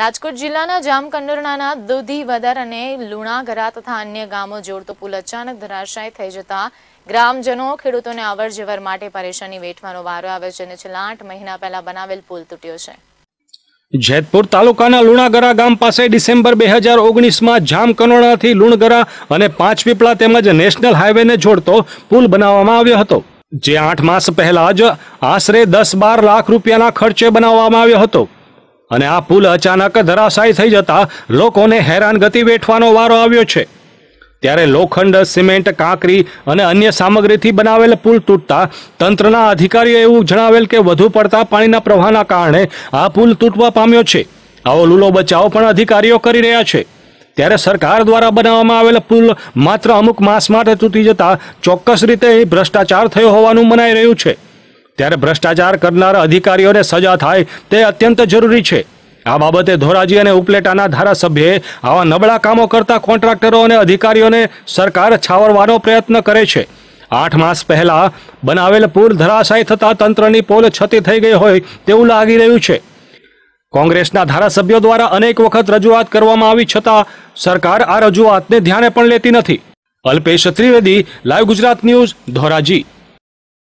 રાજકોટ જિલ્લાના જામકંડોરણાના દોધી વદર અને લુણાગરા તથા અન્ય ગામો જોડતો પુલ અચાનક ધરાશાય થઈ જતા ગ્રામજનો ખેડૂતોને અવર માટે પરેશાની વેઠવાનો વારો આવે છે અને છેલ્લા આઠ મહિના પહેલા બનાવેલ પુલ તૂટ્યો છે જેતપુર તાલુકાના લુણાગરા ગામ પાસે ડિસેમ્બર બે હજાર ઓગણીસમાં જામકંડોરણાથી લુણગરા અને પાંચ પીપળા તેમજ નેશનલ હાઈવેને જોડતો પુલ બનાવવામાં આવ્યો હતો જે આઠ માસ પહેલા જ આશરે દસ બાર લાખ રૂપિયાના ખર્ચે બનાવવામાં આવ્યો હતો અને આ પુલ અચાનક ધરાશાયી થઈ જતા લોકોને હેરાનગતિ વેઠવાનો વારો આવ્યો છે ત્યારે લોખંડ સિમેન્ટ કાંકરી અને અન્ય સામગ્રીથી બનાવેલ પુલ તૂટતા તંત્રના અધિકારીએ એવું જણાવેલ કે વધુ પડતા પાણીના પ્રવાહના કારણે આ પુલ તૂટવા પામ્યો છે આવો લૂલો બચાવ પણ અધિકારીઓ કરી રહ્યા છે ત્યારે સરકાર દ્વારા બનાવવામાં આવેલ પુલ માત્ર અમુક માસ માટે તૂટી જતા ચોક્કસ રીતે ભ્રષ્ટાચાર થયો હોવાનું મનાઈ રહ્યું છે ત્યારે ભ્રષ્ટાચાર કરનારા અધિકારીઓને સજા થાય તે અત્યંત જરૂરી છે આ બાબતે ધોરાજી અને ઉપલેટાના ધારાસભ્યે આવા નબળા કામો કરતા કોન્ટ્રાક્ટરો અને અધિકારીઓને સરકાર છાવરવાનો પ્રયત્ન કરે છે આઠ માસ પહેલા બનાવેલ પુલ ધરાશાય થતા તંત્રની પોલ છતી થઈ ગઈ હોય તેવું લાગી રહ્યું છે કોંગ્રેસના ધારાસભ્યો દ્વારા અનેક વખત રજૂઆત કરવામાં આવી છતાં સરકાર આ રજૂઆતને ધ્યાને પણ લેતી નથી અલ્પેશ ત્રિવેદી લાઈવ ગુજરાત ન્યૂઝ ધોરાજી